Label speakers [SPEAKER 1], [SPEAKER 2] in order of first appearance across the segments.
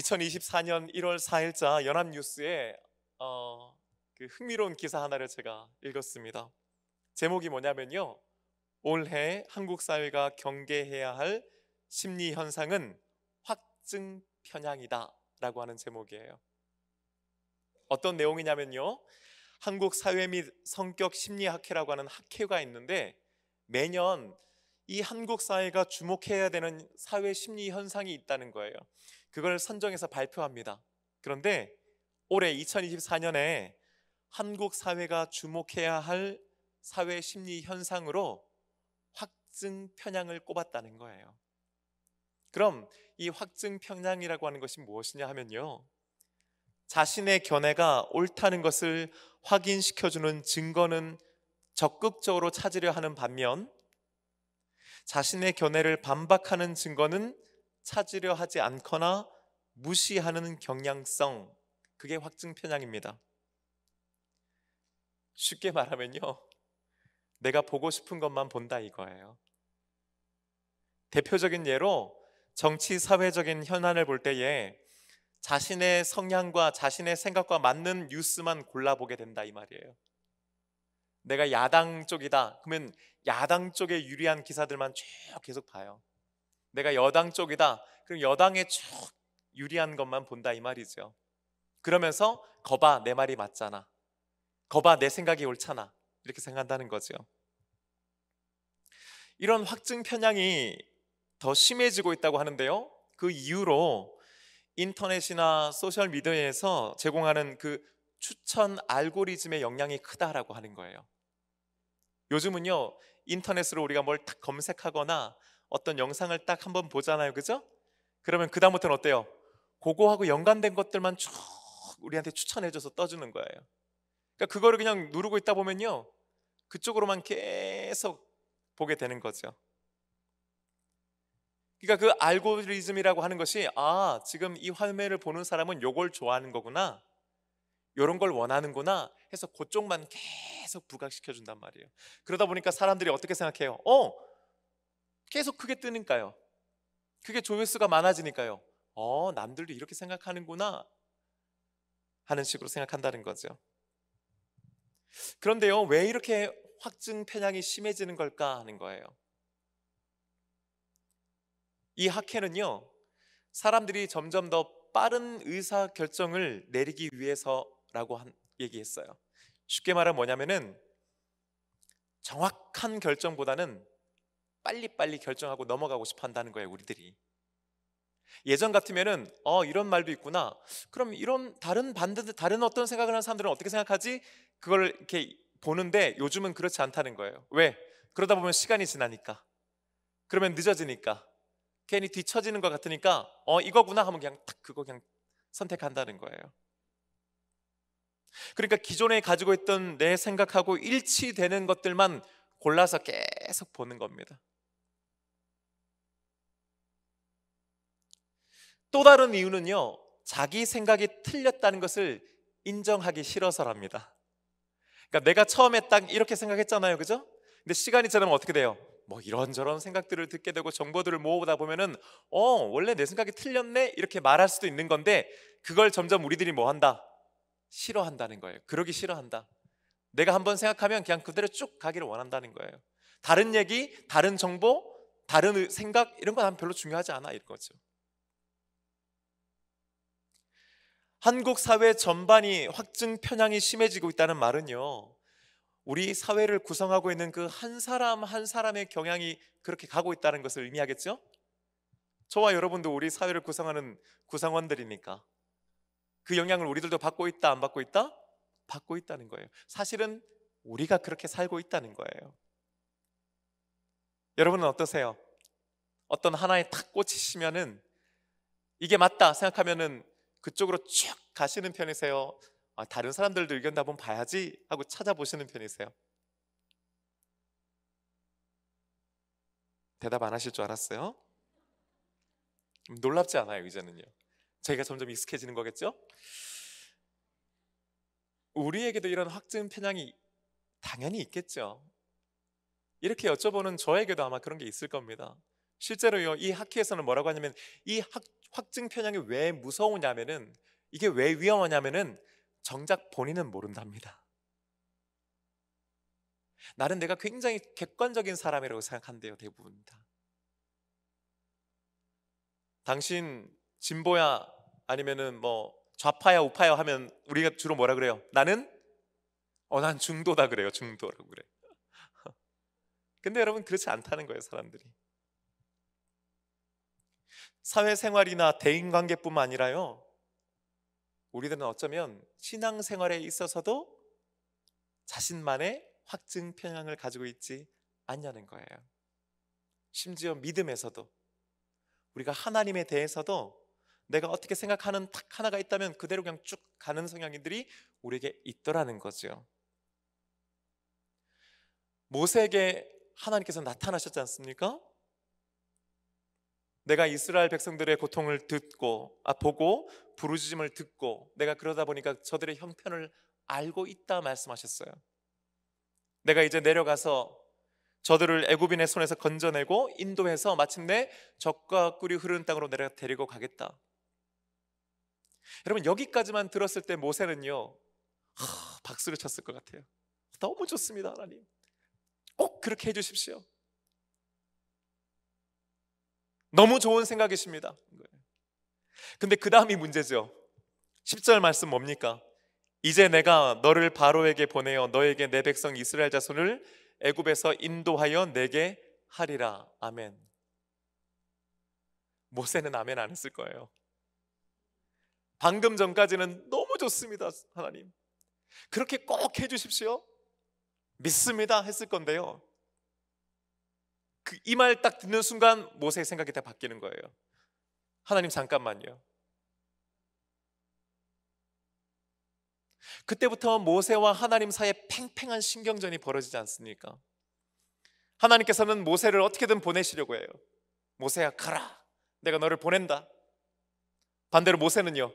[SPEAKER 1] 2024년 1월 4일자 연합뉴스에 어, 그 흥미로운 기사 하나를 제가 읽었습니다. 제목이 뭐냐면요. 올해 한국 사회가 경계해야 할 심리 현상은 확증 편향이다라고 하는 제목이에요. 어떤 내용이냐면요. 한국 사회 및 성격 심리학회라고 하는 학회가 있는데 매년 이 한국 사회가 주목해야 되는 사회 심리 현상이 있다는 거예요. 그걸 선정해서 발표합니다. 그런데 올해 2024년에 한국 사회가 주목해야 할 사회 심리 현상으로 확증 편향을 꼽았다는 거예요. 그럼 이 확증 편향이라고 하는 것이 무엇이냐 하면요. 자신의 견해가 옳다는 것을 확인시켜주는 증거는 적극적으로 찾으려 하는 반면 자신의 견해를 반박하는 증거는 찾으려 하지 않거나 무시하는 경향성, 그게 확증 편향입니다. 쉽게 말하면요. 내가 보고 싶은 것만 본다 이거예요. 대표적인 예로 정치 사회적인 현안을 볼 때에 자신의 성향과 자신의 생각과 맞는 뉴스만 골라보게 된다 이 말이에요. 내가 야당 쪽이다. 그러면 야당 쪽에 유리한 기사들만 쭉 계속 봐요. 내가 여당 쪽이다. 그럼 여당에 쭉 유리한 것만 본다 이 말이죠. 그러면서 거봐 내 말이 맞잖아. 거봐 내 생각이 옳잖아. 이렇게 생각한다는 거죠. 이런 확증 편향이 더 심해지고 있다고 하는데요. 그 이유로 인터넷이나 소셜 미디어에서 제공하는 그 추천 알고리즘의 영향이 크다라고 하는 거예요. 요즘은요 인터넷으로 우리가 뭘 딱 검색하거나 어떤 영상을 딱 한 번 보잖아요. 그죠? 그러면 그다음부터는 어때요? 그거하고 연관된 것들만 쭉 우리한테 추천해줘서 떠주는 거예요. 그러니까 그거를 그냥 누르고 있다 보면요. 그쪽으로만 계속 보게 되는 거죠. 그러니까 그 알고리즘이라고 하는 것이 아, 지금 이 화면을 보는 사람은 요걸 좋아하는 거구나. 요런 걸 원하는구나 해서 그쪽만 계속 부각시켜 준단 말이에요. 그러다 보니까 사람들이 어떻게 생각해요? 어, 계속 크게 뜨니까요. 그게 조회수가 많아지니까요. 어, 남들도 이렇게 생각하는구나 하는 식으로 생각한다는 거죠. 그런데요, 왜 이렇게 확증 편향이 심해지는 걸까 하는 거예요. 이 학회는요, 사람들이 점점 더 빠른 의사 결정을 내리기 위해서라고 한, 얘기했어요. 쉽게 말하면 뭐냐면은 정확한 결정보다는 빨리빨리 결정하고 넘어가고 싶어 한다는 거예요, 우리들이. 예전 같으면은 어 이런 말도 있구나. 그럼 이런 다른 반드 다른 어떤 생각을 하는 사람들은 어떻게 생각하지? 그걸 이렇게 보는데 요즘은 그렇지 않다는 거예요. 왜? 그러다 보면 시간이 지나니까. 그러면 늦어지니까. 괜히 뒤처지는 것 같으니까 어 이거구나 하면 그냥 탁 그거 그냥 선택한다는 거예요. 그러니까 기존에 가지고 있던 내 생각하고 일치되는 것들만 골라서 계속 보는 겁니다. 또 다른 이유는요, 자기 생각이 틀렸다는 것을 인정하기 싫어서랍니다. 그러니까 내가 처음에 딱 이렇게 생각했잖아요, 그죠? 근데 시간이 지나면 어떻게 돼요? 뭐 이런저런 생각들을 듣게 되고 정보들을 모으다 보면은 어 원래 내 생각이 틀렸네 이렇게 말할 수도 있는 건데 그걸 점점 우리들이 뭐 한다 싫어한다는 거예요. 그러기 싫어한다. 내가 한번 생각하면 그냥 그대로 쭉 가기를 원한다는 거예요. 다른 얘기, 다른 정보, 다른 생각 이런 건 별로 중요하지 않아 이런 거죠. 한국 사회 전반이 확증 편향이 심해지고 있다는 말은요. 우리 사회를 구성하고 있는 그 한 사람 한 사람의 경향이 그렇게 가고 있다는 것을 의미하겠죠? 저와 여러분도 우리 사회를 구성하는 구성원들이니까 그 영향을 우리들도 받고 있다 안 받고 있다? 받고 있다는 거예요. 사실은 우리가 그렇게 살고 있다는 거예요. 여러분은 어떠세요? 어떤 하나에 탁 꽂히시면은 이게 맞다 생각하면은 그쪽으로 쭉 가시는 편이세요? 아, 다른 사람들도 의견도 한번 봐야지 하고 찾아보시는 편이세요? 대답 안 하실 줄 알았어요? 음, 놀랍지 않아요, 이제는요. 저희가 점점 익숙해지는 거겠죠? 우리에게도 이런 확증 편향이 당연히 있겠죠. 이렇게 여쭤보는 저에게도 아마 그런 게 있을 겁니다. 실제로요, 이 학회에서는 뭐라고 하냐면 이 학, 확증 편향이 왜 무서우냐면은 이게 왜 위험하냐면은 정작 본인은 모른답니다. 나는 내가 굉장히 객관적인 사람이라고 생각한대요, 대부분 다. 당신 진보야 아니면은 뭐 좌파야 우파야 하면 우리가 주로 뭐라 그래요? 나는 어 난 중도다 그래요. 중도라고 그래. 근데 여러분 그렇지 않다는 거예요, 사람들이. 사회생활이나 대인관계뿐만 아니라요. 우리들은 어쩌면 신앙생활에 있어서도 자신만의 확증 편향을 가지고 있지 않냐는 거예요. 심지어 믿음에서도 우리가 하나님에 대해서도 내가 어떻게 생각하는 딱 하나가 있다면 그대로 그냥 쭉 가는 성향들이 우리에게 있더라는 거죠. 모세에게 하나님께서 나타나셨지 않습니까? 내가 이스라엘 백성들의 고통을 듣고 아 보고 부르짖음을 듣고 내가 그러다 보니까 저들의 형편을 알고 있다 말씀하셨어요. 내가 이제 내려가서 저들을 애굽인의 손에서 건져내고 인도해서 마침내 적과 꿀이 흐르는 땅으로 내려 데리고 가겠다. 여러분 여기까지만 들었을 때 모세는요 하, 박수를 쳤을 것 같아요. 너무 좋습니다, 하나님. 꼭 그렇게 해주십시오. 너무 좋은 생각이십니다. 근데 그 다음이 문제죠. 10절 말씀 뭡니까? 이제 내가 너를 바로에게 보내어 너에게 내 백성 이스라엘 자손을 애굽에서 인도하여 내게 하리라. 아멘. 모세는 아멘 안 했을 거예요. 방금 전까지는 너무 좋습니다, 하나님. 그렇게 꼭 해주십시오. 믿습니다 했을 건데요. 그 이 말 딱 듣는 순간 모세의 생각이 다 바뀌는 거예요. 하나님 잠깐만요. 그때부터 모세와 하나님 사이에 팽팽한 신경전이 벌어지지 않습니까? 하나님께서는 모세를 어떻게든 보내시려고 해요. 모세야 가라. 내가 너를 보낸다. 반대로 모세는요.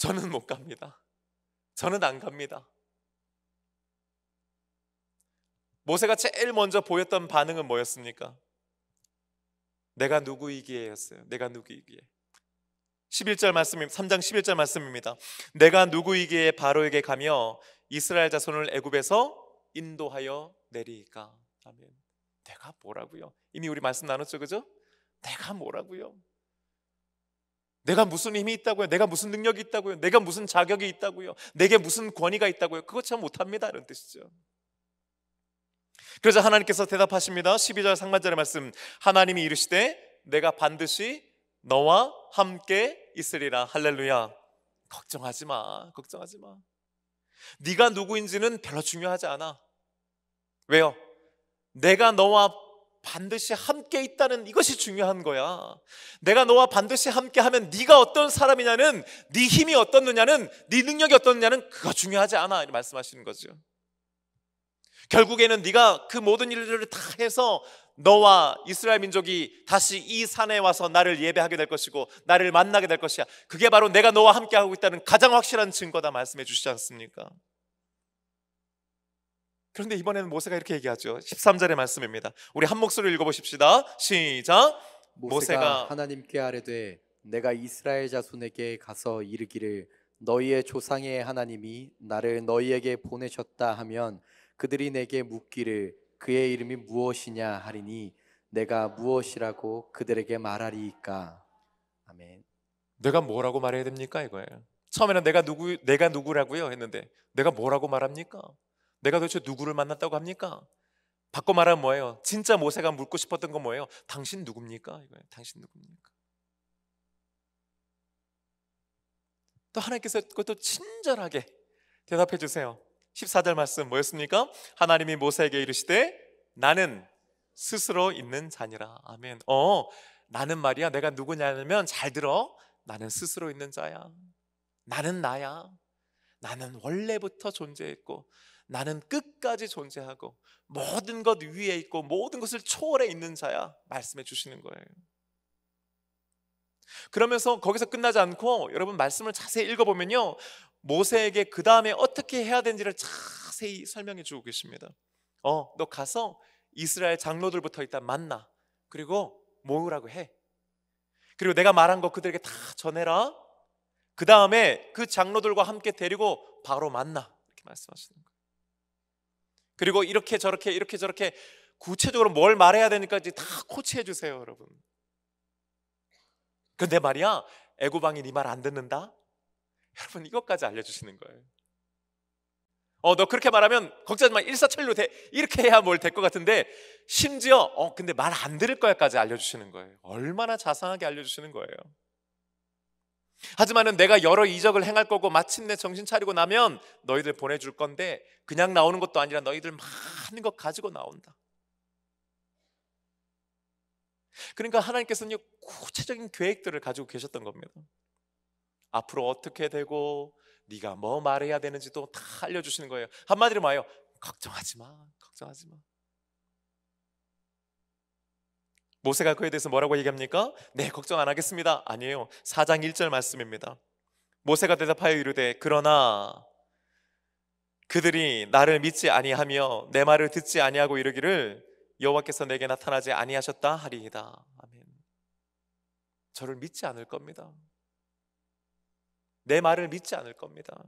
[SPEAKER 1] 저는 못 갑니다. 저는 안 갑니다. 모세가 제일 먼저 보였던 반응은 뭐였습니까? 내가 누구이기에였어요. 내가 누구이기에. 11절 말씀 3장 11절 말씀입니다. 내가 누구이기에 바로에게 가며 이스라엘 자손을 애굽에서 인도하여 내리까. 아멘. 내가 뭐라고요? 이미 우리 말씀 나눴죠. 그죠? 내가 뭐라고요? 내가 무슨 힘이 있다고요? 내가 무슨 능력이 있다고요? 내가 무슨 자격이 있다고요? 내게 무슨 권위가 있다고요? 그거 참 못합니다. 이런 뜻이죠. 그러자 하나님께서 대답하십니다. 12절 상반절의 말씀. 하나님이 이르시되 내가 반드시 너와 함께 있으리라. 할렐루야. 걱정하지 마. 걱정하지 마. 네가 누구인지는 별로 중요하지 않아. 왜요? 내가 너와 반드시 함께 있다는 이것이 중요한 거야. 내가 너와 반드시 함께 하면 네가 어떤 사람이냐는 네 힘이 어떻느냐는 네 능력이 어떻느냐는 그거 중요하지 않아. 이렇게 말씀하시는 거죠. 결국에는 네가 그 모든 일들을 다 해서 너와 이스라엘 민족이 다시 이 산에 와서 나를 예배하게 될 것이고 나를 만나게 될 것이야. 그게 바로 내가 너와 함께 하고 있다는 가장 확실한 증거다 말씀해 주시지 않습니까? 그런데 이번에는 모세가 이렇게 얘기하죠. 13절의 말씀입니다. 우리 한 목소리로 읽어보십시다. 시작. 모세가, 모세가
[SPEAKER 2] 하나님께 아뢰되 내가 이스라엘 자손에게 가서 이르기를 너희의 조상의 하나님이 나를 너희에게 보내셨다 하면 그들이 내게 묻기를 그의 이름이 무엇이냐 하리니 내가 무엇이라고 그들에게 말하리이까.
[SPEAKER 1] 아멘. 내가 뭐라고 말해야 됩니까 이거예요. 처음에는 내가 누구 내가 누구라고요 했는데 내가 뭐라고 말합니까? 내가 도대체 누구를 만났다고 합니까? 바꿔 말하면 뭐예요? 진짜 모세가 묻고 싶었던 건 뭐예요? 당신 누굽니까? 이거예요. 당신 누굽니까? 또 하나님께서 그것도 친절하게 대답해 주세요. 14절 말씀 뭐였습니까? 하나님이 모세에게 이르시되 나는 스스로 있는 자니라. 아멘. 어, 나는 말이야. 내가 누구냐면 잘 들어. 나는 스스로 있는 자야. 나는 나야. 나는 원래부터 존재했고 나는 끝까지 존재하고 모든 것 위에 있고 모든 것을 초월해 있는 자야 말씀해 주시는 거예요. 그러면서 거기서 끝나지 않고 여러분 말씀을 자세히 읽어보면요. 모세에게 그 다음에 어떻게 해야 되는지를 자세히 설명해 주고 계십니다. 어, 너 가서 이스라엘 장로들부터 일단 만나. 그리고 모으라고 해. 그리고 내가 말한 거 그들에게 다 전해라. 그 다음에 그 장로들과 함께 데리고 바로 만나. 이렇게 말씀하시는 거예요. 그리고 이렇게 저렇게 이렇게 저렇게 구체적으로 뭘 말해야 되니까지다 코치해 주세요, 여러분. 근데 말이야, 애고방이 네말안 듣는다? 여러분 이것까지 알려주시는 거예요. 어, 너 그렇게 말하면 걱정하지 마. 일사천리로 돼. 이렇게 해야 뭘 될 것 같은데 심지어 어, 근데 말 안 들을 거야까지 알려주시는 거예요. 얼마나 자상하게 알려주시는 거예요. 하지만은 내가 여러 이적을 행할 거고 마침내 정신 차리고 나면 너희들 보내줄 건데 그냥 나오는 것도 아니라 너희들 많은 것 가지고 나온다. 그러니까 하나님께서는 구체적인 계획들을 가지고 계셨던 겁니다. 앞으로 어떻게 되고 네가 뭐 말해야 되는지도 다 알려주시는 거예요. 한마디로 말해요. 걱정하지 마, 걱정하지 마. 모세가 그에 대해서 뭐라고 얘기합니까? 네, 걱정 안 하겠습니다. 아니에요. 4장 1절 말씀입니다. 모세가 대답하여 이르되 그러나 그들이 나를 믿지 아니하며 내 말을 듣지 아니하고 이르기를 여호와께서 내게 나타나지 아니하셨다 하리이다. 아멘. 저를 믿지 않을 겁니다. 내 말을 믿지 않을 겁니다.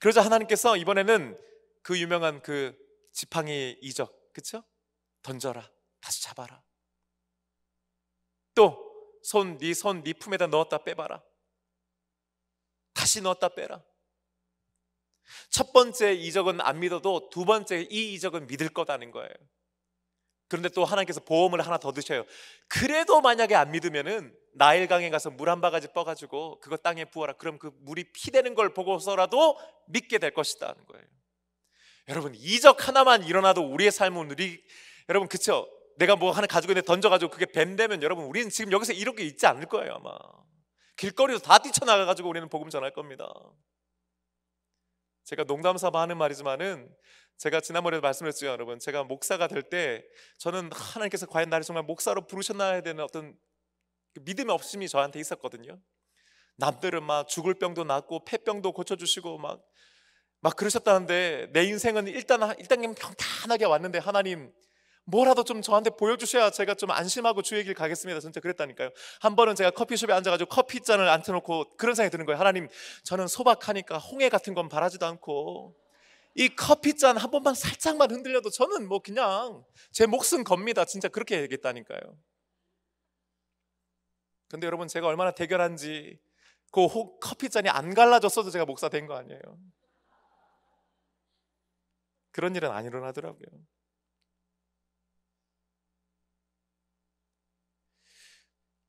[SPEAKER 1] 그러자 하나님께서 이번에는 그 유명한 그 지팡이 이적, 그렇죠? 던져라. 다시 잡아라. 또 손, 네 손, 네 품에다 넣었다 빼봐라. 다시 넣었다 빼라. 첫 번째 이적은 안 믿어도 두 번째 이 이적은 믿을 거다는 거예요. 그런데 또 하나님께서 보험을 하나 더 드셔요. 그래도 만약에 안 믿으면은 나일강에 가서 물 한 바가지 떠가지고 그거 땅에 부어라. 그럼 그 물이 피되는 걸 보고서라도 믿게 될 것이다는 하 거예요. 여러분 이적 하나만 일어나도 우리의 삶은우리 여러분 그쵸? 내가 뭐 하나 가지고 있는데 던져가지고 그게 뱀 되면 여러분 우리는 지금 여기서 이렇게 있지 않을 거예요 아마 길거리로 다 뛰쳐나가가지고 우리는 복음 전할 겁니다 제가 농담 삼아 하는 말이지만은 제가 지난번에도 말씀했죠 여러분 제가 목사가 될 때 저는 하나님께서 과연 나를 정말 목사로 부르셨나 해야 되는 어떤 그 믿음의 없음이 저한테 있었거든요 남들은 막 죽을 병도 낫고 폐병도 고쳐주시고 막 막 그러셨다는데 내 인생은 일단 일단 그냥 평탄하게 왔는데 하나님 뭐라도 좀 저한테 보여주셔야 제가 좀 안심하고 주의 길 가겠습니다. 진짜 그랬다니까요. 한 번은 제가 커피숍에 앉아가지고 커피잔을 앉혀놓고 그런 생각이 드는 거예요. 하나님, 저는 소박하니까 홍해 같은 건 바라지도 않고 이 커피잔 한 번만 살짝만 흔들려도 저는 뭐 그냥 제 목숨 겁니다. 진짜 그렇게 얘기했다니까요. 근데 여러분 제가 얼마나 대결한지 그 커피잔이 안 갈라졌어도 제가 목사 된 거 아니에요. 그런 일은 안 일어나더라고요.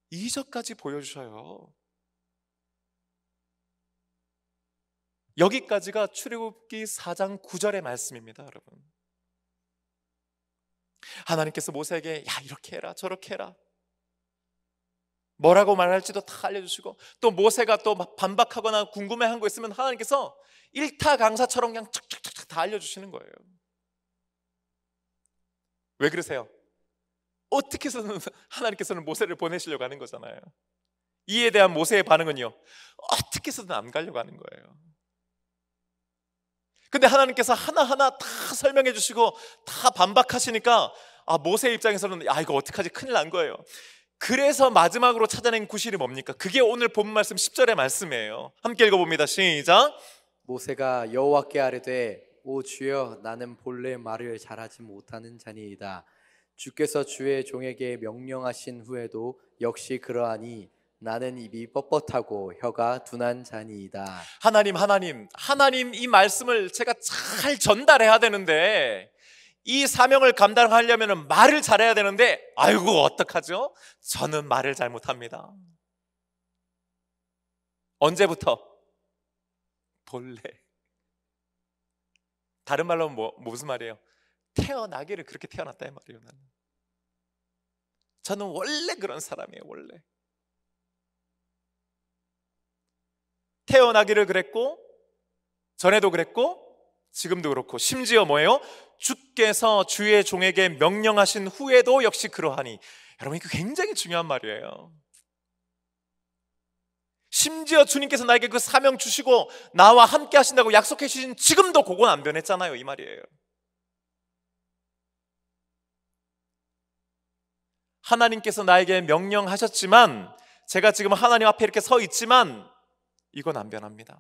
[SPEAKER 1] 이적까지 보여주셔요. 여기까지가 출애굽기 4장 9절의 말씀입니다, 여러분. 하나님께서 모세에게 야 이렇게 해라 저렇게 해라 뭐라고 말할지도 다 알려주시고 또 모세가 또 반박하거나 궁금해한 거 있으면 하나님께서 일타 강사처럼 그냥 착착착착 다 알려주시는 거예요. 왜 그러세요? 어떻게 해서든 하나님께서는 모세를 보내시려고 하는 거잖아요. 이에 대한 모세의 반응은요. 어떻게 해서든 안 가려고 하는 거예요. 근데 하나님께서 하나하나 다 설명해 주시고 다 반박하시니까 아, 모세 입장에서는 아, 이거 어떡하지? 큰일 난 거예요. 그래서 마지막으로 찾아낸 구실이 뭡니까? 그게 오늘 본 말씀 10절의
[SPEAKER 2] 말씀이에요. 함께 읽어봅니다. 시작. 모세가 여호와께 아뢰되 오 주여 나는 본래 말을 잘하지 못하는 자니이다. 주께서 주의 종에게 명령하신 후에도 역시 그러하니 나는 입이 뻣뻣하고 혀가 둔한 자니이다. 하나님 하나님
[SPEAKER 1] 하나님 이 말씀을 제가 잘 전달해야 되는데 이 사명을 감당하려면 말을 잘해야 되는데 아이고 어떡하죠? 저는 말을 잘 못합니다. 언제부터? 본래. 다른 말로 뭐, 무슨 말이에요? 태어나기를 그렇게 태어났다 이 말이에요. 나는. 저는 원래 그런 사람이에요. 원래 태어나기를 그랬고 전에도 그랬고 지금도 그렇고 심지어 뭐예요? 주께서 주의 종에게 명령하신 후에도 역시 그러하니 여러분 이거 굉장히 중요한 말이에요. 심지어 주님께서 나에게 그 사명 주시고 나와 함께 하신다고 약속해 주신 지금도 그건 안 변했잖아요. 이 말이에요. 하나님께서 나에게 명령하셨지만 제가 지금 하나님 앞에 이렇게 서 있지만 이건 안 변합니다.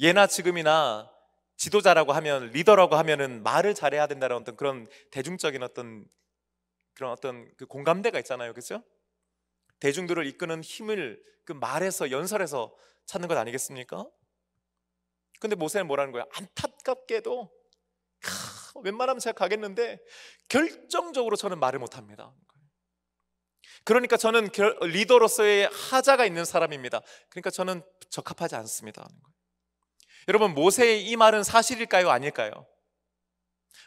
[SPEAKER 1] 예나 지금이나 지도자라고 하면 리더라고 하면은 말을 잘해야 된다는 어떤 그런 대중적인 어떤 그런 어떤 그 공감대가 있잖아요, 그렇죠? 대중들을 이끄는 힘을 그 말에서 연설에서 찾는 것 아니겠습니까? 근데 모세는 뭐라는 거야? 안타깝게도 어, 웬만하면 제가 가겠는데 결정적으로 저는 말을 못합니다. 그러니까 저는 리더로서의 하자가 있는 사람입니다. 그러니까 저는 적합하지 않습니다. 여러분 모세의 이 말은 사실일까요? 아닐까요?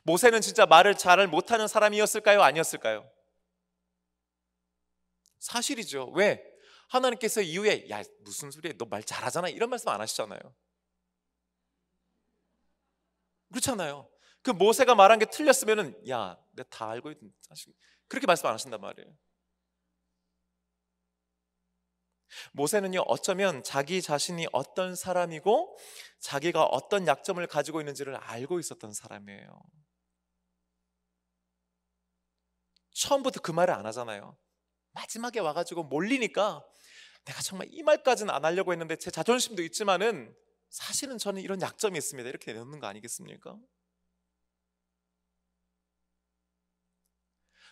[SPEAKER 1] 모세는 진짜 말을 잘 못하는 사람이었을까요? 아니었을까요? 사실이죠. 왜? 하나님께서 이후에 야 무슨 소리야 너 말 잘하잖아 이런 말씀 안 하시잖아요. 그렇잖아요. 그 모세가 말한 게 틀렸으면은 야, 내가 다 알고 있는 사실 그렇게 말씀 안 하신단 말이에요. 모세는요 어쩌면 자기 자신이 어떤 사람이고 자기가 어떤 약점을 가지고 있는지를 알고 있었던 사람이에요. 처음부터 그 말을 안 하잖아요. 마지막에 와가지고 몰리니까 내가 정말 이 말까지는 안 하려고 했는데 제 자존심도 있지만은 사실은 저는 이런 약점이 있습니다. 이렇게 내놓는 거 아니겠습니까?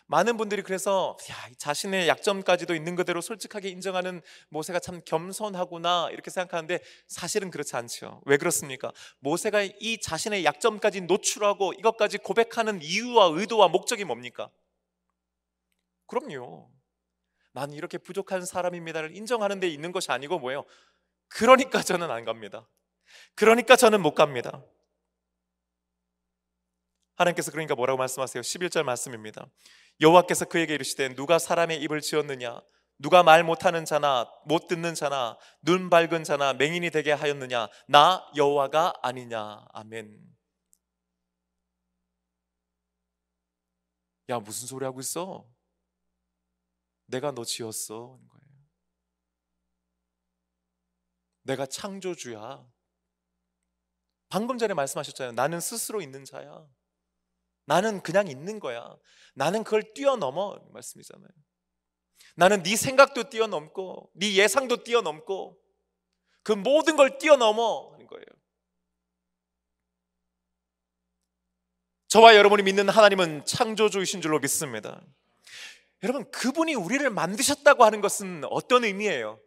[SPEAKER 1] 많은 분들이 그래서 야, 자신의 약점까지도 있는 그대로 솔직하게 인정하는 모세가 참 겸손하구나 이렇게 생각하는데 사실은 그렇지 않죠. 왜 그렇습니까? 모세가 이 자신의 약점까지 노출하고 이것까지 고백하는 이유와 의도와 목적이 뭡니까? 그럼요. 난 이렇게 부족한 사람입니다를 인정하는 데 있는 것이 아니고 뭐예요? 그러니까 저는 안 갑니다. 그러니까 저는 못 갑니다. 하나님께서 그러니까 뭐라고 말씀하세요? 11절 말씀입니다. 여호와께서 그에게 이르시되 누가 사람의 입을 지었느냐 누가 말 못하는 자나 못 듣는 자나 눈 밝은 자나 맹인이 되게 하였느냐 나 여호와가 아니냐 아멘 야 무슨 소리 하고 있어 내가 너 지었어 내가 창조주야 방금 전에 말씀하셨잖아요 나는 스스로 있는 자야 나는 그냥 있는 거야. 나는 그걸 뛰어넘어 말씀이잖아요. 나는 네 생각도 뛰어넘고 네 예상도 뛰어넘고 그 모든 걸 뛰어넘어 하는 거예요. 저와 여러분이 믿는 하나님은 창조주이신 줄로 믿습니다. 여러분 그분이 우리를 만드셨다고 하는 것은 어떤 의미예요?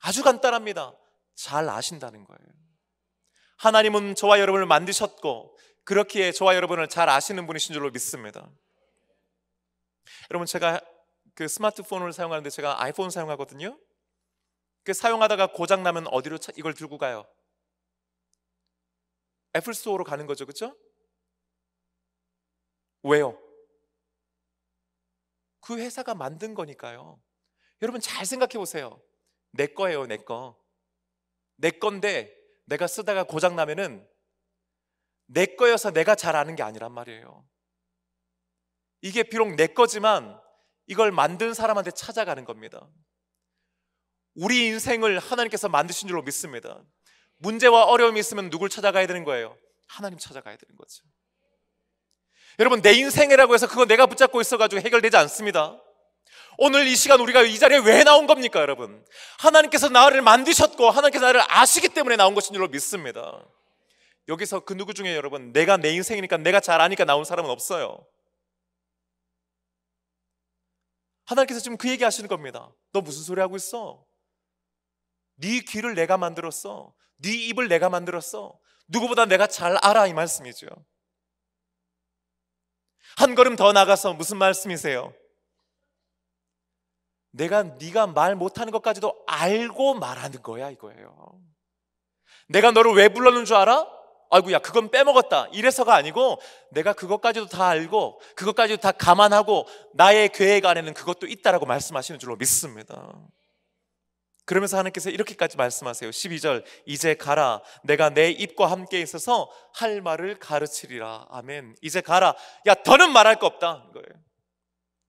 [SPEAKER 1] 아주 간단합니다. 잘 아신다는 거예요. 하나님은 저와 여러분을 만드셨고 그렇기에 저와 여러분을 잘 아시는 분이신 줄로 믿습니다. 여러분 제가 그 스마트폰을 사용하는데 제가 아이폰 사용하거든요. 그 사용하다가 고장 나면 어디로 이걸 들고 가요? 애플 스토어로 가는 거죠, 그렇죠? 왜요? 그 회사가 만든 거니까요. 여러분 잘 생각해 보세요. 내 거예요, 내 거. 내 건데 내가 쓰다가 고장 나면은 내 거여서 내가 잘 아는 게 아니란 말이에요. 이게 비록 내 거지만 이걸 만든 사람한테 찾아가는 겁니다. 우리 인생을 하나님께서 만드신 줄로 믿습니다. 문제와 어려움이 있으면 누굴 찾아가야 되는 거예요? 하나님 찾아가야 되는 거죠. 여러분, 내 인생이라고 해서 그거 내가 붙잡고 있어가지고 해결되지 않습니다. 오늘 이 시간 우리가 이 자리에 왜 나온 겁니까, 여러분? 하나님께서 나를 만드셨고, 하나님께서 나를 아시기 때문에 나온 것인 줄로 믿습니다. 여기서 그 누구 중에 여러분 내가 내 인생이니까 내가 잘 아니까 나온 사람은 없어요. 하나님께서 지금 그 얘기 하시는 겁니다. 너 무슨 소리 하고 있어? 네 귀를 내가 만들었어. 네 입을 내가 만들었어. 누구보다 내가 잘 알아 이 말씀이죠. 한 걸음 더 나가서 무슨 말씀이세요? 내가 네가 말 못하는 것까지도 알고 말하는 거야 이거예요. 내가 너를 왜 불렀는 줄 알아? 아이고야 그건 빼먹었다 이래서가 아니고 내가 그것까지도 다 알고 그것까지도 다 감안하고 나의 계획 안에는 그것도 있다라고 말씀하시는 줄로 믿습니다 그러면서 하나님께서 이렇게까지 말씀하세요 12절 이제 가라 내가 내 입과 함께 있어서 할 말을 가르치리라 아멘 이제 가라 야 더는 말할 거 없다 거예요.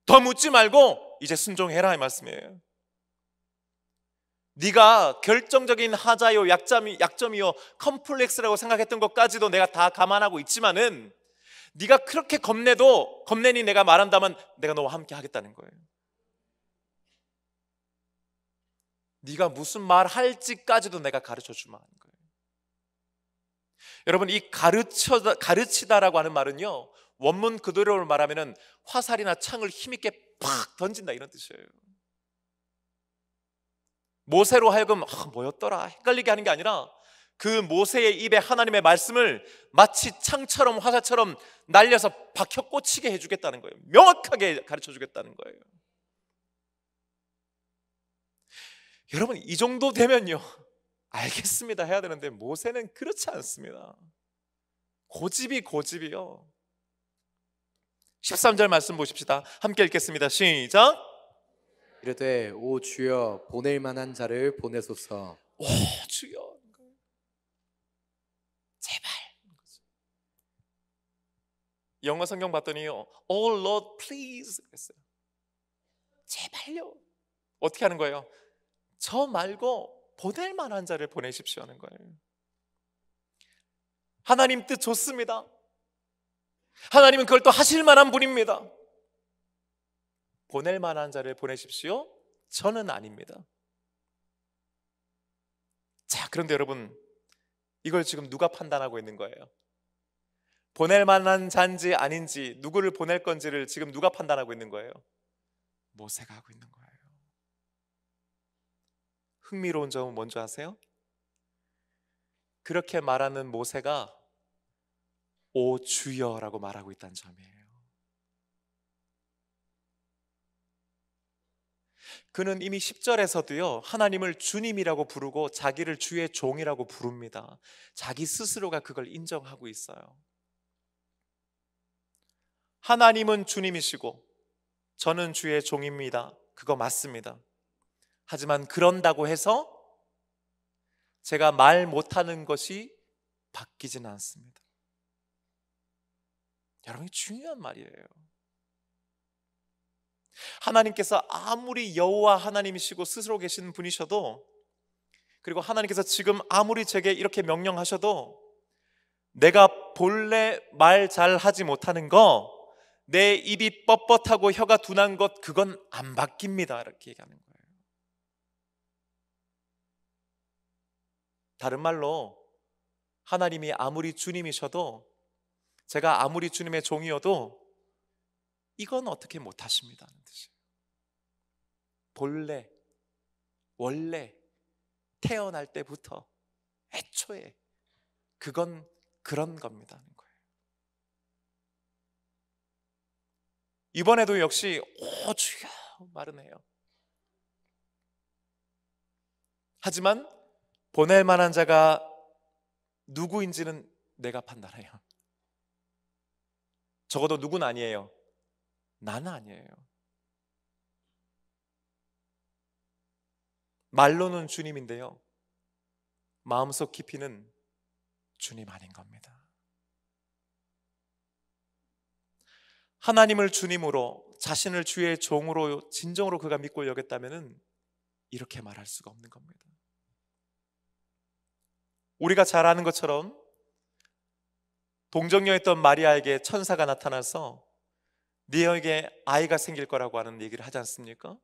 [SPEAKER 1] 더 묻지 말고 이제 순종해라 이 말씀이에요 네가 결정적인 하자요 약점이, 약점이요 컴플렉스라고 생각했던 것까지도 내가 다 감안하고 있지만은 네가 그렇게 겁내도 겁내니 내가 말한다면 내가 너와 함께 하겠다는 거예요. 네가 무슨 말 할지까지도 내가 가르쳐 주마 하는 거예요. 여러분 이 가르쳐 가르치다라고 하는 말은요 원문 그대로 말하면은 화살이나 창을 힘있게 팍 던진다 이런 뜻이에요. 모세로 하여금 아, 뭐였더라 헷갈리게 하는 게 아니라 그 모세의 입에 하나님의 말씀을 마치 창처럼 화살처럼 날려서 박혀 꽂히게 해주겠다는 거예요. 명확하게 가르쳐 주겠다는 거예요. 여러분 이 정도 되면요 알겠습니다 해야 되는데 모세는 그렇지 않습니다. 고집이 고집이요. 13절 말씀 보십시다. 함께 읽겠습니다. 시작.
[SPEAKER 2] 이르되 오 주여 보낼 만한 자를 보내소서. 오 주여
[SPEAKER 1] 제발 영어 성경 봤더니요 Oh Lord please 그랬어요 제발요 어떻게 하는 거예요? 저 말고 보낼 만한 자를 보내십시오 하는 거예요 하나님 뜻 좋습니다 하나님은 그걸 또 하실 만한 분입니다 보낼 만한 자를 보내십시오. 저는 아닙니다. 자, 그런데 여러분, 이걸 지금 누가 판단하고 있는 거예요? 보낼 만한 잔지 아닌지, 누구를 보낼 건지를 지금 누가 판단하고 있는 거예요? 모세가 하고 있는 거예요. 흥미로운 점은 뭔지 아세요? 그렇게 말하는 모세가 오 주여라고 말하고 있다는 점이에요. 그는 이미 10절에서도요, 하나님을 주님이라고 부르고 자기를 주의 종이라고 부릅니다. 자기 스스로가 그걸 인정하고 있어요. 하나님은 주님이시고, 저는 주의 종입니다. 그거 맞습니다. 하지만 그런다고 해서 제가 말 못하는 것이 바뀌지 않습니다. 여러분 중요한 말이에요. 하나님께서 아무리 여호와 하나님이시고 스스로 계신 분이셔도 그리고 하나님께서 지금 아무리 제게 이렇게 명령하셔도 내가 본래 말 잘하지 못하는 거, 내 입이 뻣뻣하고 혀가 둔한 것 그건 안 바뀝니다. 이렇게 얘기하는 거예요. 다른 말로 하나님이 아무리 주님이셔도 제가 아무리 주님의 종이어도 이건 어떻게 못하십니다는 뜻이에요. 본래, 원래, 태어날 때부터 애초에 그건 그런 겁니다 이번에도 역시 오 주여 말은 해요. 하지만 보낼 만한 자가 누구인지는 내가 판단해요. 적어도 누군 아니에요. 나는 아니에요. 말로는 주님인데요. 마음속 깊이는 주님 아닌 겁니다. 하나님을 주님으로 자신을 주의 종으로 진정으로 그가 믿고 여겼다면 이렇게 말할 수가 없는 겁니다. 우리가 잘 아는 것처럼 동정녀였던 마리아에게 천사가 나타나서 네에게 아이가 생길 거라고 하는 얘기를 하지 않습니까?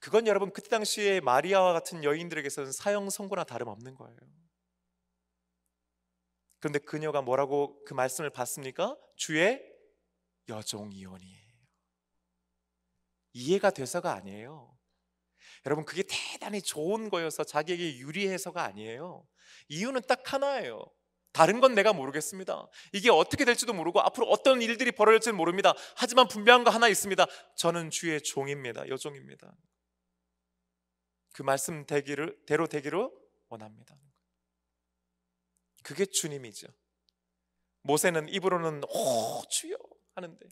[SPEAKER 1] 그건 여러분 그때 당시에 마리아와 같은 여인들에게서는 사형 선고나 다름없는 거예요. 그런데 그녀가 뭐라고 그 말씀을 받습니까? 주의 여종이온이에요. 이해가 돼서가 아니에요. 여러분 그게 대단히 좋은 거여서 자기에게 유리해서가 아니에요. 이유는 딱 하나예요. 다른 건 내가 모르겠습니다. 이게 어떻게 될지도 모르고 앞으로 어떤 일들이 벌어질지는 모릅니다. 하지만 분명한 거 하나 있습니다. 저는 주의 종입니다. 여종입니다. 그 말씀 되기를 대로 되기로 원합니다. 그게 주님이죠. 모세는 입으로는 오 주여 하는데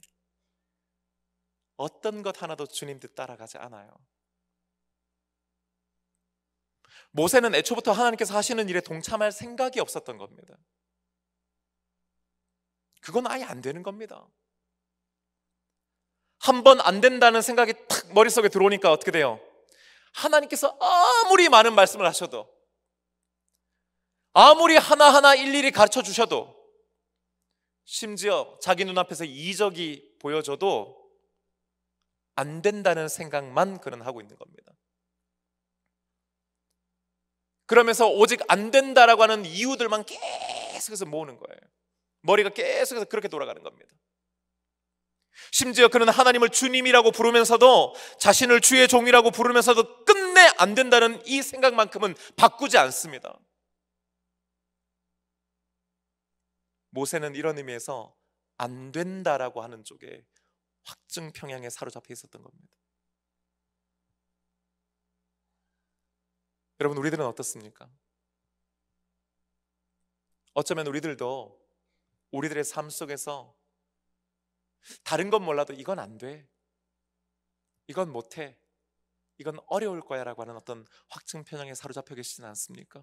[SPEAKER 1] 어떤 것 하나도 주님 듯 따라가지 않아요. 모세는 애초부터 하나님께서 하시는 일에 동참할 생각이 없었던 겁니다. 그건 아예 안 되는 겁니다. 한 번 안 된다는 생각이 탁 머릿속에 들어오니까 어떻게 돼요? 하나님께서 아무리 많은 말씀을 하셔도 아무리 하나하나 일일이 가르쳐 주셔도 심지어 자기 눈앞에서 이적이 보여져도 안 된다는 생각만 그는 하고 있는 겁니다. 그러면서 오직 안 된다라고 하는 이유들만 계속해서 모으는 거예요. 머리가 계속해서 그렇게 돌아가는 겁니다. 심지어 그는 하나님을 주님이라고 부르면서도 자신을 주의 종이라고 부르면서도 끝내 안 된다는 이 생각만큼은 바꾸지 않습니다. 모세는 이런 의미에서 안 된다라고 하는 쪽에 확증 평양에 사로잡혀 있었던 겁니다. 여러분 우리들은 어떻습니까? 어쩌면 우리들도 우리들의 삶 속에서 다른 건 몰라도 이건 안 돼. 이건 못 해. 이건 어려울 거야라고 하는 어떤 확증 편향에 사로잡혀 계시지는 않습니까?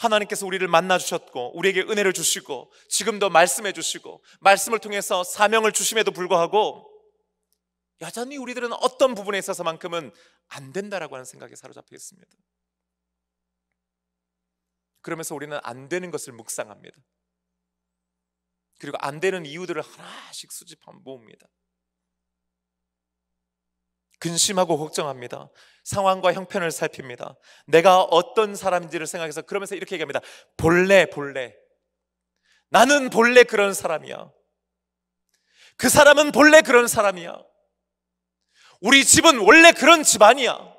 [SPEAKER 1] 하나님께서 우리를 만나 주셨고 우리에게 은혜를 주시고 지금도 말씀해 주시고 말씀을 통해서 사명을 주심에도 불구하고 여전히 우리들은 어떤 부분에 있어서만큼은 안 된다라고 하는 생각에 사로잡혀 있습니다. 그러면서 우리는 안 되는 것을 묵상합니다. 그리고 안 되는 이유들을 하나씩 수집한 모읍니다. 근심하고 걱정합니다. 상황과 형편을 살핍니다. 내가 어떤 사람인지를 생각해서 그러면서 이렇게 얘기합니다. 본래 본래 나는 본래 그런 사람이야. 그 사람은 본래 그런 사람이야. 우리 집은 원래 그런 집안이야.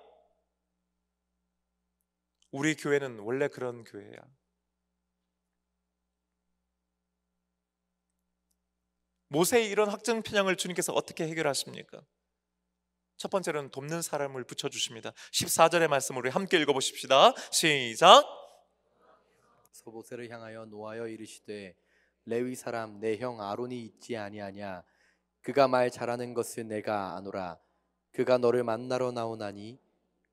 [SPEAKER 1] 우리 교회는 원래 그런 교회야. 모세의 이런 학증 편향을 주님께서 어떻게 해결하십니까? 첫 번째로는 돕는 사람을 붙여주십니다. 14절의 말씀을 우리 함께 읽어보십시다. 시작.
[SPEAKER 2] 서보세를 향하여 노하여 이르시되 레위 사람 내 형 아론이 있지 아니하냐 그가 말 잘하는 것을 내가 아노라 그가 너를 만나러 나오나니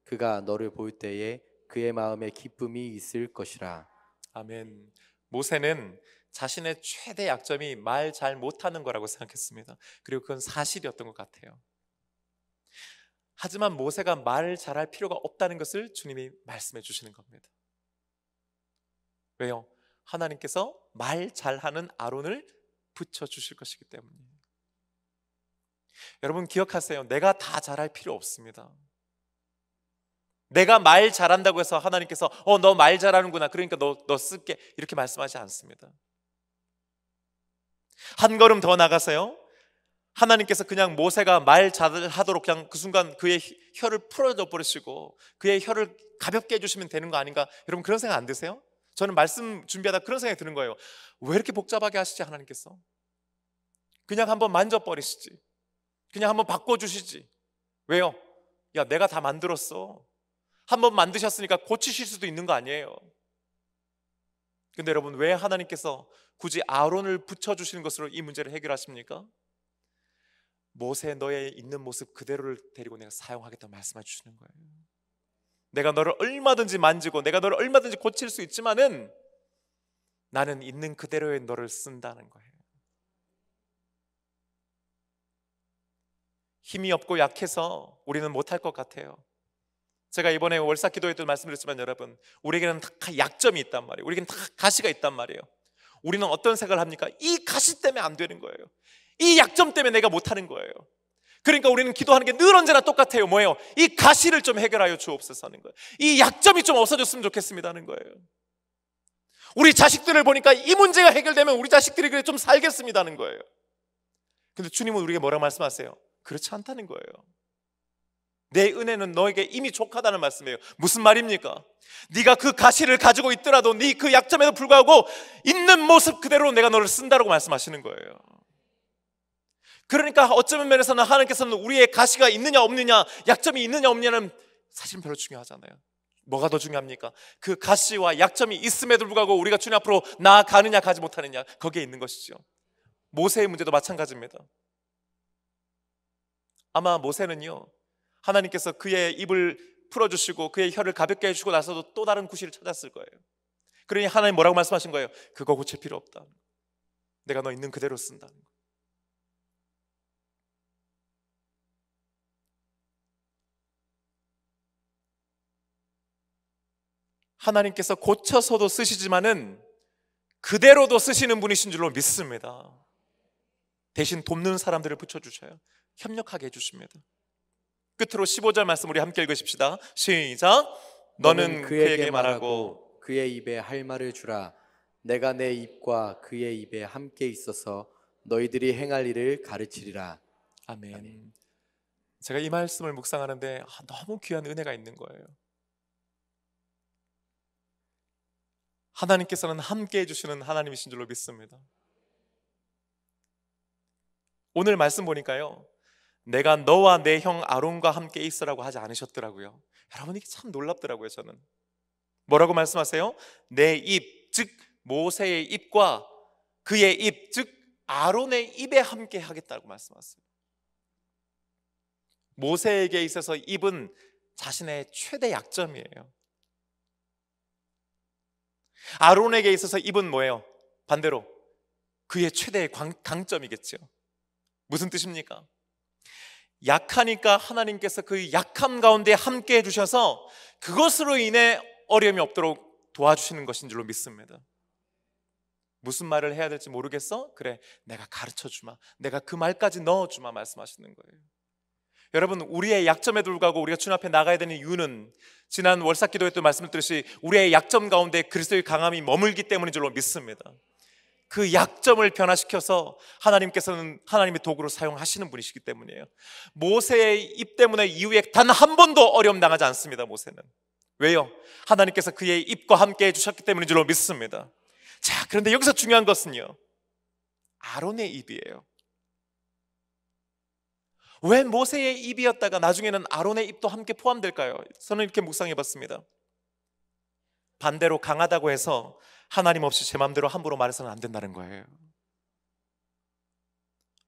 [SPEAKER 2] 그가 너를 볼 때에 그의 마음에 기쁨이 있을 것이라.
[SPEAKER 1] 아멘. 모세는 자신의 최대 약점이 말 잘 못하는 거라고 생각했습니다. 그리고 그건 사실이었던 것 같아요. 하지만 모세가 말을 잘할 필요가 없다는 것을 주님이 말씀해 주시는 겁니다. 왜요? 하나님께서 말 잘하는 아론을 붙여 주실 것이기 때문이에요. 여러분 기억하세요. 내가 다 잘할 필요 없습니다. 내가 말 잘한다고 해서 하나님께서 어 너 말 잘하는구나 그러니까 너 너 쓸게 이렇게 말씀하지 않습니다. 한 걸음 더 나가세요. 하나님께서 그냥 모세가 말 잘하도록 그냥 그 순간 그의 혀를 풀어져 버리시고 그의 혀를 가볍게 해주시면 되는 거 아닌가? 여러분 그런 생각 안 드세요? 저는 말씀 준비하다 그런 생각이 드는 거예요. 왜 이렇게 복잡하게 하시지 하나님께서? 그냥 한번 만져버리시지. 그냥 한번 바꿔주시지. 왜요? 야, 내가 다 만들었어. 한번 만드셨으니까 고치실 수도 있는 거 아니에요. 근데 여러분, 왜 하나님께서 굳이 아론을 붙여주시는 것으로 이 문제를 해결하십니까? 모세 너의 있는 모습 그대로를 데리고 내가 사용하겠다 말씀해 주시는 거예요. 내가 너를 얼마든지 만지고 내가 너를 얼마든지 고칠 수 있지만은 나는 있는 그대로의 너를 쓴다는 거예요. 힘이 없고 약해서 우리는 못할 것 같아요. 제가 이번에 월사 기도회 때 말씀드렸지만 여러분, 우리에게는 다 약점이 있단 말이에요. 우리에게는 다 가시가 있단 말이에요. 우리는 어떤 생각을 합니까? 이 가시 때문에 안 되는 거예요. 이 약점 때문에 내가 못하는 거예요. 그러니까 우리는 기도하는 게 늘 언제나 똑같아요. 뭐예요? 이 가시를 좀 해결하여 주옵소서 하는 거예요. 이 약점이 좀 없어졌으면 좋겠습니다는 하 거예요. 우리 자식들을 보니까 이 문제가 해결되면 우리 자식들이 그래 좀 살겠습니다는 하 거예요. 근데 주님은 우리에게 뭐라 고 말씀하세요? 그렇지 않다는 거예요. 내 은혜는 너에게 이미 족하다는 말씀이에요. 무슨 말입니까? 네가 그 가시를 가지고 있더라도 네 그 약점에도 불구하고 있는 모습 그대로 내가 너를 쓴다라고 말씀하시는 거예요. 그러니까 어쩌면 면에서는 하나님께서는 우리의 가시가 있느냐 없느냐, 약점이 있느냐 없느냐는 사실 별로 중요하잖아요. 뭐가 더 중요합니까? 그 가시와 약점이 있음에도 불구하고 우리가 주님 앞으로 나아가느냐 가지 못하느냐 거기에 있는 것이죠. 모세의 문제도 마찬가지입니다. 아마 모세는요, 하나님께서 그의 입을 풀어주시고 그의 혀를 가볍게 해주고 나서도 또 다른 구실을 찾았을 거예요. 그러니 하나님 뭐라고 말씀하신 거예요? 그거 고칠 필요 없다. 내가 너 있는 그대로 쓴다 하나님께서 고쳐서도 쓰시지만은 그대로도 쓰시는 분이신 줄로 믿습니다. 대신 돕는 사람들을 붙여주셔요. 협력하게 해주십니다. 끝으로 15절 말씀 우리 함께 읽으십시다. 시작. 너는 그에게 말하고
[SPEAKER 2] 그의 입에 할 말을 주라. 내가 내 입과 그의 입에 함께 있어서 너희들이 행할 일을 가르치리라. 아멘. 아멘. 제가 이 말씀을
[SPEAKER 1] 묵상하는데 아, 너무 귀한 은혜가 있는 거예요. 하나님께서는 함께 해주시는 하나님이신 줄로 믿습니다. 오늘 말씀 보니까요. 내가 너와 내 형 아론과 함께 있으라고 하지 않으셨더라고요. 여러분 이게 참 놀랍더라고요, 저는. 뭐라고 말씀하세요? 내 입, 즉 모세의 입과 그의 입, 즉 아론의 입에 함께 하겠다고 말씀하세요. 모세에게 있어서 입은 자신의 최대 약점이에요. 아론에게 있어서 입은 뭐예요? 반대로 그의 최대 강점이겠죠. 무슨 뜻입니까? 약하니까 하나님께서 그 약함 가운데 함께 해주셔서 그것으로 인해 어려움이 없도록 도와주시는 것인 줄로 믿습니다. 무슨 말을 해야 될지 모르겠어? 그래, 내가 가르쳐 주마. 내가 그 말까지 넣어 주마 말씀하시는 거예요. 여러분, 우리의 약점에도 불구하고 우리가 주님 앞에 나가야 되는 이유는 지난 월삭 기도에도 말씀드렸듯이 우리의 약점 가운데 그리스도의 강함이 머물기 때문인 줄로 믿습니다. 그 약점을 변화시켜서 하나님께서는 하나님의 도구로 사용하시는 분이시기 때문이에요. 모세의 입 때문에 이후에 단 한 번도 어려움 당하지 않습니다. 모세는 왜요? 하나님께서 그의 입과 함께 해주셨기 때문인 줄로 믿습니다. 자, 그런데 여기서 중요한 것은요. 아론의 입이에요. 왜 모세의 입이었다가 나중에는 아론의 입도 함께 포함될까요? 저는 이렇게 묵상해 봤습니다. 반대로 강하다고 해서 하나님 없이 제 마음대로 함부로 말해서는 안 된다는 거예요.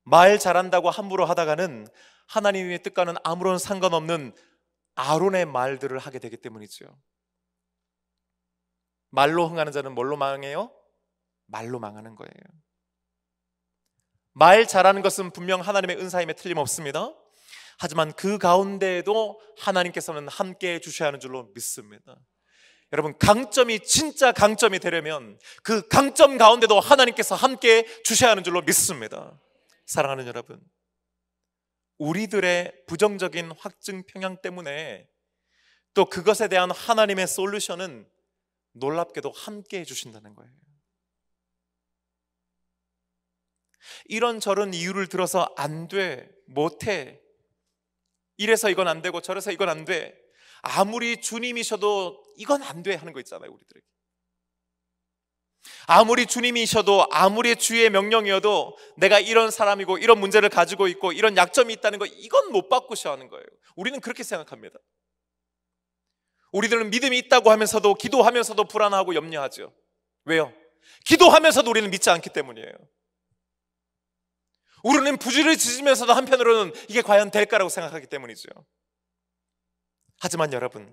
[SPEAKER 1] 말 잘한다고 함부로 하다가는 하나님의 뜻과는 아무런 상관없는 아론의 말들을 하게 되기 때문이죠. 말로 흥하는 자는 뭘로 망해요? 말로 망하는 거예요. 말 잘하는 것은 분명 하나님의 은사임에 틀림없습니다. 하지만 그 가운데에도 하나님께서는 함께 해 주셔야 하는 줄로 믿습니다. 여러분, 강점이 진짜 강점이 되려면 그 강점 가운데도 하나님께서 함께 주셔야 하는 줄로 믿습니다. 사랑하는 여러분, 우리들의 부정적인 확증 평양 때문에 또 그것에 대한 하나님의 솔루션은 놀랍게도 함께 해주신다는 거예요. 이런저런 이유를 들어서 안 돼, 못해. 이래서 이건 안 되고 저래서 이건 안 돼. 아무리 주님이셔도 이건 안 돼 하는 거 있잖아요, 우리들에게. 아무리 주님이셔도 아무리 주의 명령이어도 내가 이런 사람이고 이런 문제를 가지고 있고 이런 약점이 있다는 거 이건 못 바꾸셔야 하는 거예요. 우리는 그렇게 생각합니다. 우리들은 믿음이 있다고 하면서도 기도하면서도 불안하고 염려하죠. 왜요? 기도하면서도 우리는 믿지 않기 때문이에요. 우리는 부지를 지지면서도 한편으로는 이게 과연 될까라고 생각하기 때문이죠. 하지만 여러분,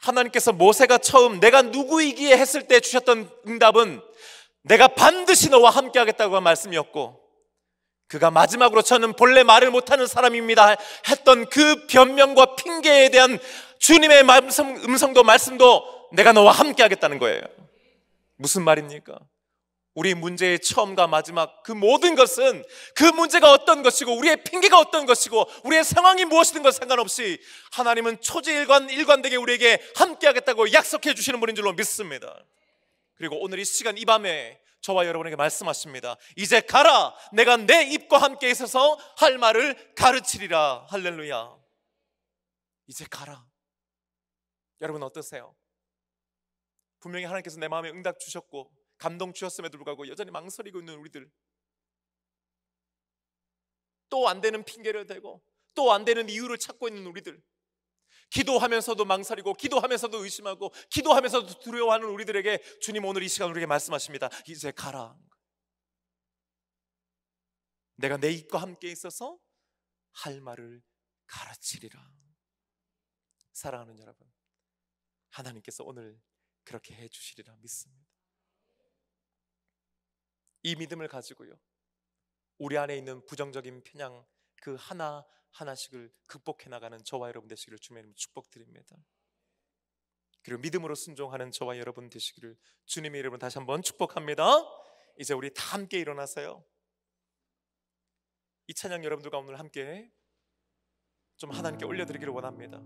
[SPEAKER 1] 하나님께서 모세가 처음 내가 누구이기에 했을 때 주셨던 응답은 내가 반드시 너와 함께 하겠다고 한 말씀이었고 그가 마지막으로 저는 본래 말을 못하는 사람입니다 했던 그 변명과 핑계에 대한 주님의 음성, 음성도 말씀도 내가 너와 함께 하겠다는 거예요. 무슨 말입니까? 우리 문제의 처음과 마지막 그 모든 것은 그 문제가 어떤 것이고 우리의 핑계가 어떤 것이고 우리의 상황이 무엇이든 것 상관없이 하나님은 초지일관 일관되게 우리에게 함께하겠다고 약속해 주시는 분인 줄로 믿습니다. 그리고 오늘 이 시간 이 밤에 저와 여러분에게 말씀하십니다. 이제 가라. 내가 내 입과 함께 있어서 할 말을 가르치리라. 할렐루야. 이제 가라. 여러분 어떠세요? 분명히 하나님께서 내 마음에 응답 주셨고 감동 주었음에도 불구하고 여전히 망설이고 있는 우리들 또 안 되는 핑계를 대고 또 안 되는 이유를 찾고 있는 우리들 기도하면서도 망설이고 기도하면서도 의심하고 기도하면서도 두려워하는 우리들에게 주님 오늘 이 시간 우리에게 말씀하십니다 이제 가라 내가 내 입과 함께 있어서 할 말을 가르치리라 사랑하는 여러분 하나님께서 오늘 그렇게 해주시리라 믿습니다 이 믿음을 가지고요. 우리 안에 있는 부정적인 편향 그 하나 하나씩을 극복해 나가는 저와 여러분 되시기를 주님의 이름 축복드립니다. 그리고 믿음으로 순종하는 저와 여러분 되시기를 주님의 이름으로 다시 한번 축복합니다. 이제 우리 다 함께 일어나서요. 이 찬양 여러분들과 오늘 함께 좀 하나님께 올려드리기를 원합니다.